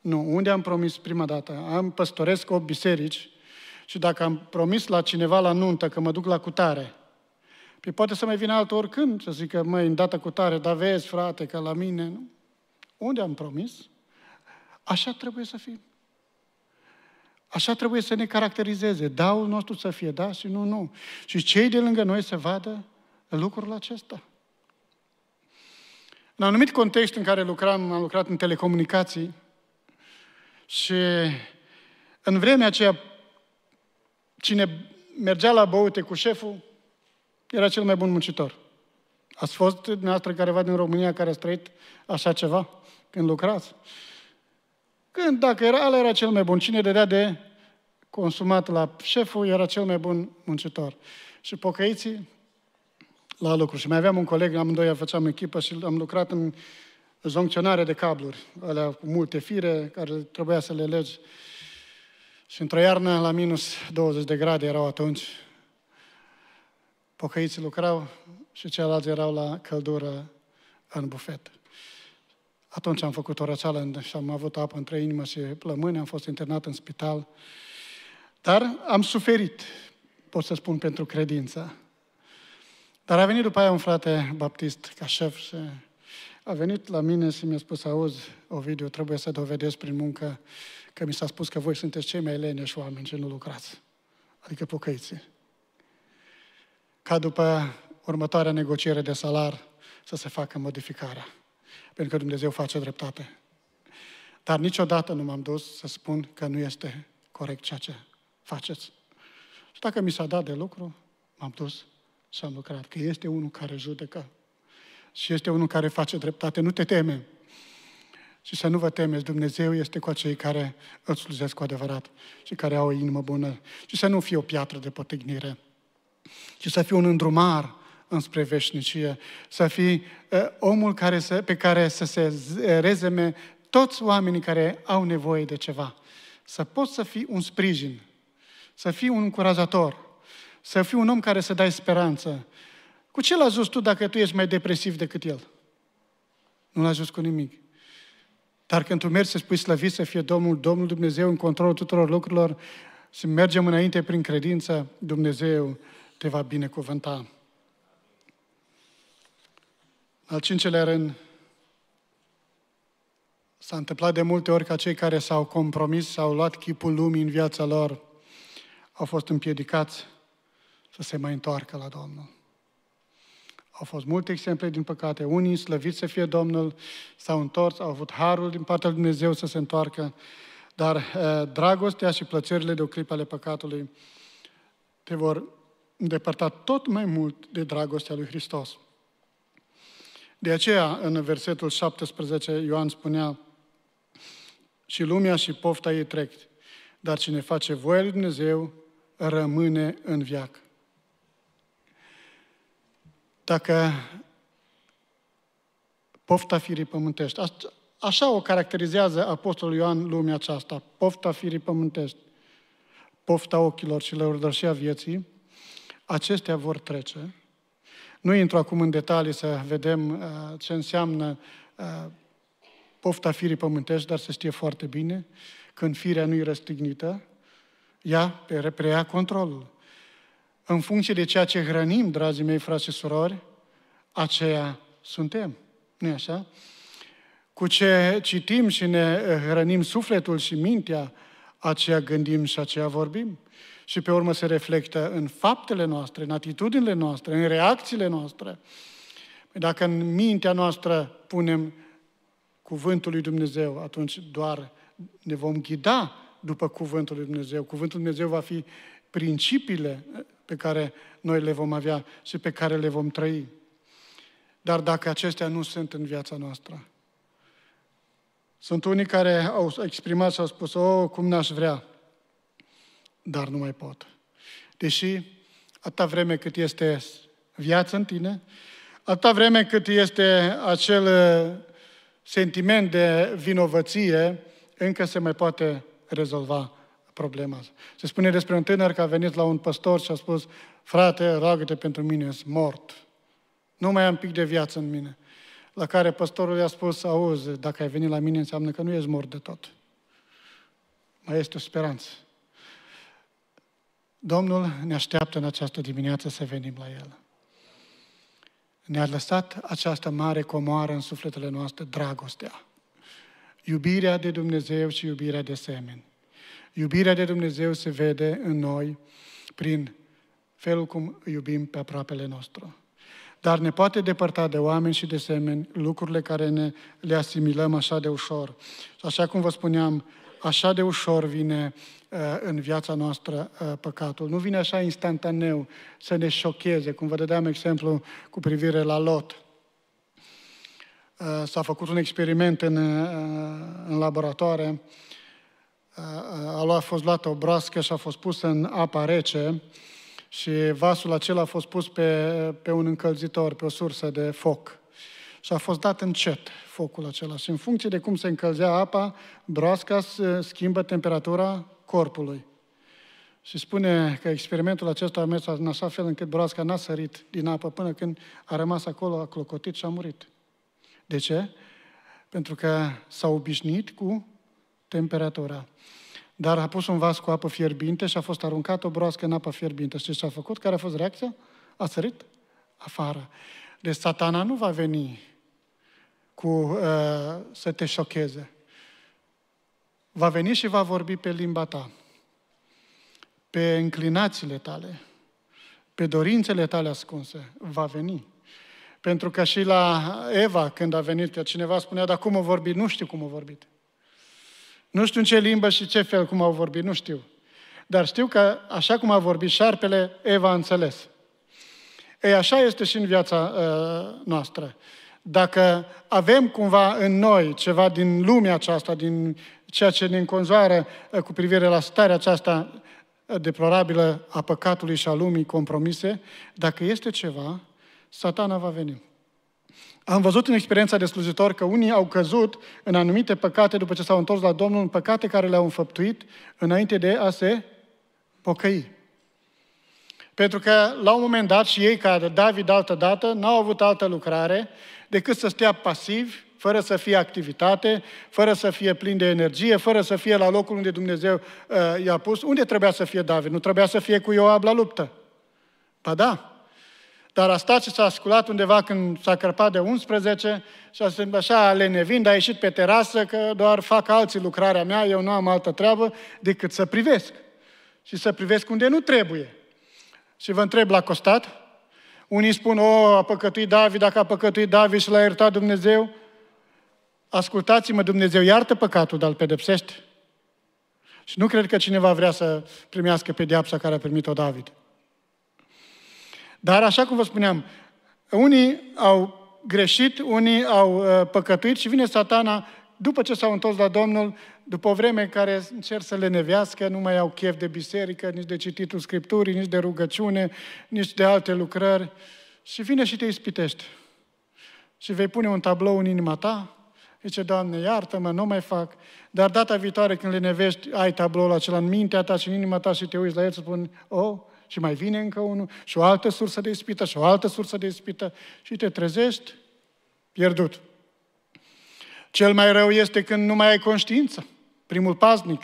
S1: nu, unde am promis prima dată? Am păstoresc 8 biserici și dacă am promis la cineva la nuntă că mă duc la cutare, Păi poate să mai vină altă oricând să zică, măi, în data cutare, dar vezi, frate, că la mine, nu? Unde am promis? Așa trebuie să fim. Așa trebuie să ne caracterizeze. Daul nostru să fie da și nu, nu. Și cei de lângă noi să vadă lucrul acesta. În anumit context în care lucram, am lucrat în telecomunicații și în vremea aceea cine mergea la băute cu șeful era cel mai bun muncitor. Ați fost dumneavoastră careva din România care a trăit așa ceva când lucrați? Când, dacă era, ala era cel mai bun. Cine dădea de consumat la șeful era cel mai bun muncitor. Și pocăiții la lucru. Și mai aveam un coleg, amândoi făceam echipă și am lucrat în zoncționare de cabluri, alea cu multe fire, care trebuia să le legi. Și într-o iarnă, la minus 20 de grade erau atunci, pocăiții lucrau și ceilalți erau la căldură în bufet. Atunci am făcut o răceală și am avut apă între inimă și plămâni, am fost internat în spital. Dar am suferit, pot să spun, pentru credința. Dar a venit după aia un frate baptist ca șef și a venit la mine și mi-a spus, auzi, Ovidiu, trebuie să dovedesc prin muncă că mi s-a spus că voi sunteți cei mai leneși oameni și nu lucrați. Adică pocăiți. Ca după următoarea negociere de salar să se facă modificarea pentru că Dumnezeu face dreptate. Dar niciodată nu m-am dus să spun că nu este corect ceea ce faceți. Și dacă mi s-a dat de lucru, m-am dus și am lucrat. Că este unul care judecă și este unul care face dreptate. Nu te teme. Și să nu vă temeți, Dumnezeu este cu cei care îl slujesc cu adevărat și care au o inimă bună. Și să nu fie o piatră de potignire, Și să fie un îndrumar înspre veșnicie, să fii ă, omul care să, pe care să se rezeme toți oamenii care au nevoie de ceva. Să poți să fii un sprijin, să fii un încurajator, să fii un om care să dai speranță. Cu ce l-a tu dacă tu ești mai depresiv decât el? Nu l-a cu nimic. Dar când tu mergi să spui slăvit să fie Domnul, Domnul Dumnezeu în controlul tuturor lucrurilor, să mergem înainte prin credință, Dumnezeu te va binecuvânta al cincelea rând, s-a întâmplat de multe ori ca cei care s-au compromis, s-au luat chipul lumii în viața lor, au fost împiedicați să se mai întoarcă la Domnul. Au fost multe exemple, din păcate. Unii, slăviți să fie Domnul, s-au întors, au avut harul din partea lui Dumnezeu să se întoarcă, dar eh, dragostea și plăcerile de o clipă ale păcatului te vor îndepărta tot mai mult de dragostea lui Hristos. De aceea, în versetul 17, Ioan spunea, și lumea și pofta ei trec, dar cine face voia lui Dumnezeu rămâne în viac. Dacă pofta firii pământești, așa o caracterizează Apostolul Ioan lumea aceasta, pofta firii pământești, pofta ochilor și lăurdășia vieții, acestea vor trece, nu intru acum în detalii să vedem uh, ce înseamnă uh, pofta firii pământești, dar se știe foarte bine, când firea nu e răstignită, ea preia controlul. În funcție de ceea ce hrănim, dragii mei frați și surori, aceea suntem. nu așa? Cu ce citim și ne uh, hrănim sufletul și mintea, aceea gândim și aceea vorbim și pe urmă se reflectă în faptele noastre, în atitudinile noastre, în reacțiile noastre. Dacă în mintea noastră punem cuvântul lui Dumnezeu, atunci doar ne vom ghida după cuvântul lui Dumnezeu. Cuvântul lui Dumnezeu va fi principiile pe care noi le vom avea și pe care le vom trăi. Dar dacă acestea nu sunt în viața noastră, sunt unii care au exprimat și au spus, o, oh, cum n-aș vrea dar nu mai pot. Deși, atâta vreme cât este viață în tine, atâta vreme cât este acel uh, sentiment de vinovăție, încă se mai poate rezolva problema Se spune despre un tânăr că a venit la un păstor și a spus, frate, roagă-te pentru mine, sunt mort. Nu mai am pic de viață în mine. La care păstorul i-a spus, auzi, dacă ai venit la mine, înseamnă că nu ești mort de tot. Mai este o speranță. Domnul ne așteaptă în această dimineață să venim la El. Ne-a lăsat această mare comoară în sufletele noastre, dragostea. Iubirea de Dumnezeu și iubirea de semeni. Iubirea de Dumnezeu se vede în noi prin felul cum iubim pe aproapele nostru. Dar ne poate depărta de oameni și de semeni lucrurile care ne, le asimilăm așa de ușor. Și așa cum vă spuneam, așa de ușor vine uh, în viața noastră uh, păcatul. Nu vine așa instantaneu să ne șocheze, cum vă dădeam exemplu cu privire la Lot. Uh, s-a făcut un experiment în, în laboratoare, a, a fost luată o broască și a fost pusă în apa rece și vasul acela a fost pus pe, pe un încălzitor, pe o sursă de foc și a fost dat încet focul acela. Și în funcție de cum se încălzea apa, broasca schimbă temperatura corpului. Și spune că experimentul acesta a mers în așa fel încât broasca n-a sărit din apă până când a rămas acolo, a clocotit și a murit. De ce? Pentru că s-a obișnuit cu temperatura. Dar a pus un vas cu apă fierbinte și a fost aruncat o broască în apă fierbinte. Și ce a făcut? Care a fost reacția? A sărit afară. Deci satana nu va veni cu uh, să te șocheze. Va veni și va vorbi pe limba ta, pe înclinațiile tale, pe dorințele tale ascunse. Va veni. Pentru că și la Eva, când a venit, cineva spunea, dar cum a vorbit? Nu știu cum a vorbit. Nu știu în ce limbă și ce fel cum au vorbit, nu știu. Dar știu că așa cum a vorbit șarpele, Eva a înțeles. Ei, așa este și în viața uh, noastră. Dacă avem cumva în noi ceva din lumea aceasta, din ceea ce ne înconjoară eh, cu privire la starea aceasta eh, deplorabilă a păcatului și a lumii compromise, dacă este ceva, satana va veni. Am văzut în experiența de slujitor că unii au căzut în anumite păcate după ce s-au întors la Domnul, în păcate care le-au înfăptuit înainte de a se pocăi. Pentru că la un moment dat și ei, ca David altă dată, n-au avut altă lucrare decât să stea pasivi, fără să fie activitate, fără să fie plin de energie, fără să fie la locul unde Dumnezeu uh, i-a pus. Unde trebuia să fie David? Nu trebuia să fie cu Ioab la luptă. Ba da, dar a stat și s-a sculat undeva când s-a cărpat de 11 și a zis așa, lenevind, a ieșit pe terasă că doar fac alții lucrarea mea, eu nu am altă treabă decât să privesc. Și să privesc unde nu trebuie. Și vă întreb, la costat? Unii spun, o, a păcătuit David, dacă a păcătuit David și l-a iertat Dumnezeu. Ascultați-mă, Dumnezeu iartă păcatul, dar îl pedepsește. Și nu cred că cineva vrea să primească pedeapsa care a primit-o David. Dar, așa cum vă spuneam, unii au greșit, unii au uh, păcătuit și vine satana după ce s-au întors la Domnul, după o vreme care încerc să le nevească, nu mai au chef de biserică, nici de cititul Scripturii, nici de rugăciune, nici de alte lucrări. Și vine și te ispitește. Și vei pune un tablou în inima ta, zice, Doamne, iartă-mă, nu mai fac. Dar data viitoare când le nevești, ai tabloul acela în mintea ta și în inima ta și te uiți la el și spun, oh, și mai vine încă unul, și o altă sursă de ispită, și o altă sursă de ispită, și te trezești pierdut. Cel mai rău este când nu mai ai conștiință. Primul paznic,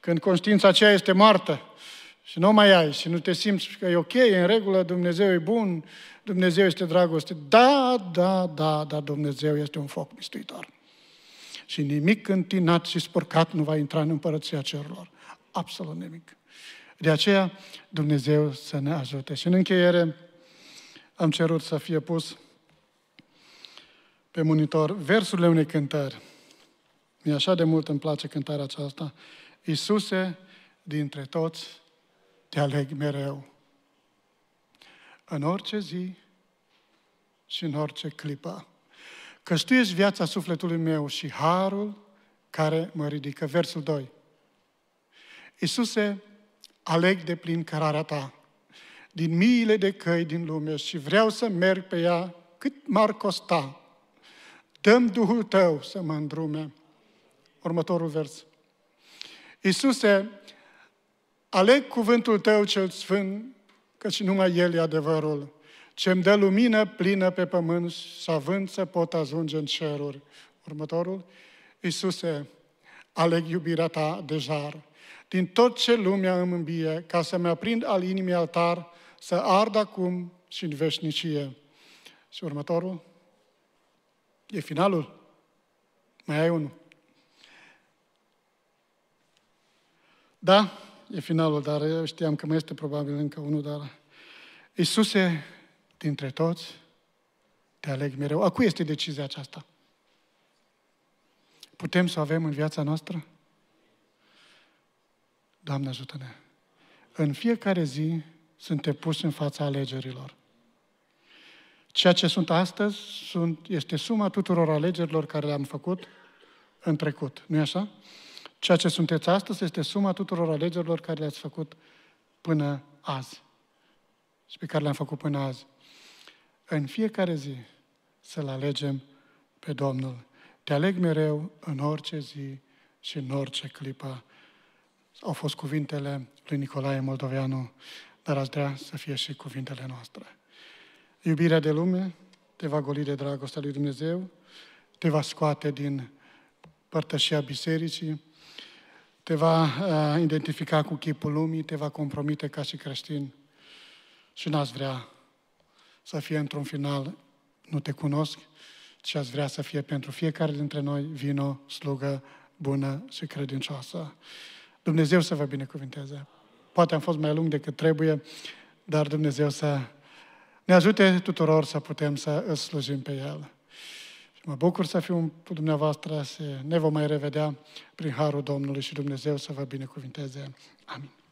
S1: când conștiința aceea este moartă și nu mai ai și nu te simți că e ok, e în regulă, Dumnezeu e bun, Dumnezeu este dragoste. Da, da, da, da, Dumnezeu este un foc mistuitor. Și nimic întinat și sporcat nu va intra în împărăția cerurilor. Absolut nimic. De aceea, Dumnezeu să ne ajute. Și în încheiere, am cerut să fie pus pe monitor versurile unei cântări. Mi așa de mult îmi place cântarea aceasta. Iisuse, dintre toți, te aleg mereu. În orice zi și în orice clipă. Că tu ești viața sufletului meu și harul care mă ridică. Versul 2. Iisuse, aleg de plin cărarea ta din miile de căi din lume și vreau să merg pe ea cât m-ar costa dăm Duhul Tău să mă îndrume. Următorul vers. Iisuse, aleg cuvântul Tău cel sfânt, căci numai El e adevărul, ce îmi dă lumină plină pe pământ și având să pot ajunge în ceruri. Următorul. Iisuse, aleg iubirea Ta de jar, din tot ce lumea îmi îmbie, ca să-mi aprind al inimii altar, să ard acum și în veșnicie. Și următorul, E finalul? Mai ai unul? Da, e finalul, dar eu știam că mai este probabil încă unul, dar... Iisuse, dintre toți, te aleg mereu. A cui este decizia aceasta? Putem să o avem în viața noastră? Doamne ajută-ne! În fiecare zi suntem puși în fața alegerilor. Ceea ce sunt astăzi sunt, este suma tuturor alegerilor care le-am făcut în trecut. nu e așa? Ceea ce sunteți astăzi este suma tuturor alegerilor care le-ați făcut până azi și pe care le-am făcut până azi. În fiecare zi să-L alegem pe Domnul. Te aleg mereu în orice zi și în orice clipă. Au fost cuvintele lui Nicolae Moldoveanu, dar aș vrea să fie și cuvintele noastre. Iubirea de lume te va goli de dragostea lui Dumnezeu, te va scoate din părtășia bisericii, te va uh, identifica cu chipul lumii, te va compromite ca și creștin și n-ați vrea să fie într-un final, nu te cunosc, ci ați vrea să fie pentru fiecare dintre noi vino, slugă, bună și credincioasă. Dumnezeu să vă binecuvinteze. Poate am fost mai lung decât trebuie, dar Dumnezeu să ne ajute tuturor să putem să îl slujim pe El. Și mă bucur să fiu cu dumneavoastră, să ne vom mai revedea prin Harul Domnului și Dumnezeu să vă binecuvinteze. Amin.